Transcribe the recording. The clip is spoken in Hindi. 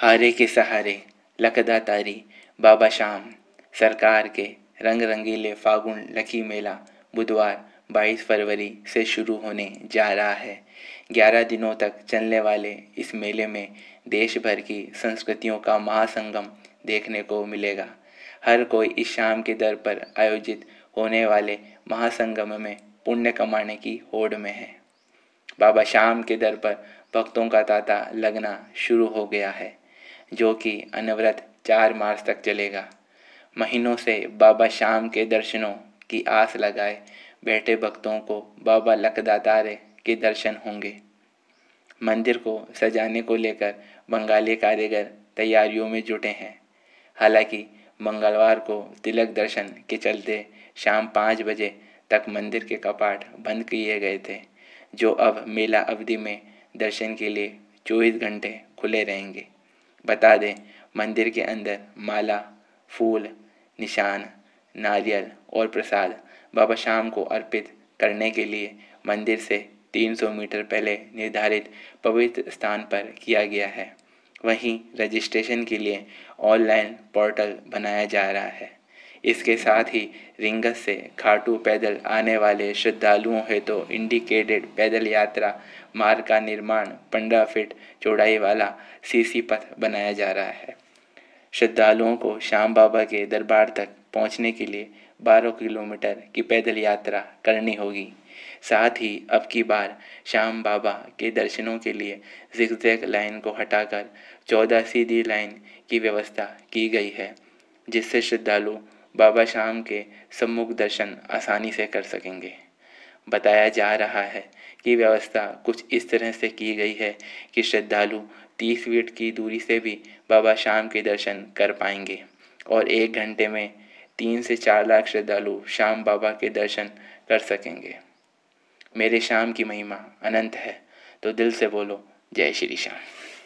हारे के सहारे लकदा तारी बाबा शाम सरकार के रंग रंगीले फागुन लकी मेला बुधवार 22 फरवरी से शुरू होने जा रहा है 11 दिनों तक चलने वाले इस मेले में देश भर की संस्कृतियों का महासंगम देखने को मिलेगा हर कोई इस शाम के दर पर आयोजित होने वाले महासंगम में पुण्य कमाने की होड़ में है बाबा शाम के दर पर भक्तों का तांता लगना शुरू हो गया है जो कि अनवरत चार मार्च तक चलेगा महीनों से बाबा शाम के दर्शनों की आस लगाए बैठे भक्तों को बाबा लकदातारे के दर्शन होंगे मंदिर को सजाने को लेकर बंगाली कारीगर तैयारियों में जुटे हैं हालांकि मंगलवार को तिलक दर्शन के चलते शाम पाँच बजे तक मंदिर के कपाट बंद किए गए थे जो अब मेला अवधि में दर्शन के लिए चौबीस घंटे खुले रहेंगे बता दें मंदिर के अंदर माला फूल निशान नारियल और प्रसाद बाबा शाम को अर्पित करने के लिए मंदिर से 300 मीटर पहले निर्धारित पवित्र स्थान पर किया गया है वहीं रजिस्ट्रेशन के लिए ऑनलाइन पोर्टल बनाया जा रहा है इसके साथ ही रिंगस से खाटू पैदल आने वाले श्रद्धालुओं हेतु तो इंडिकेटेड पैदल यात्रा मार्ग का निर्माण पंद्रह फीट चौड़ाई वाला सीसी पथ बनाया जा रहा है श्रद्धालुओं को श्याम बाबा के दरबार तक पहुंचने के लिए 12 किलोमीटर की पैदल यात्रा करनी होगी साथ ही अब की बार श्याम बाबा के दर्शनों के लिए जिक्जैक लाइन को हटाकर चौदह सीधी लाइन की व्यवस्था की गई है जिससे श्रद्धालु बाबा श्याम के सम्मुख दर्शन आसानी से कर सकेंगे बताया जा रहा है कि व्यवस्था कुछ इस तरह से की गई है कि श्रद्धालु तीस फीट की दूरी से भी बाबा श्याम के दर्शन कर पाएंगे और एक घंटे में तीन से चार लाख श्रद्धालु श्याम बाबा के दर्शन कर सकेंगे मेरे श्याम की महिमा अनंत है तो दिल से बोलो जय श्री श्याम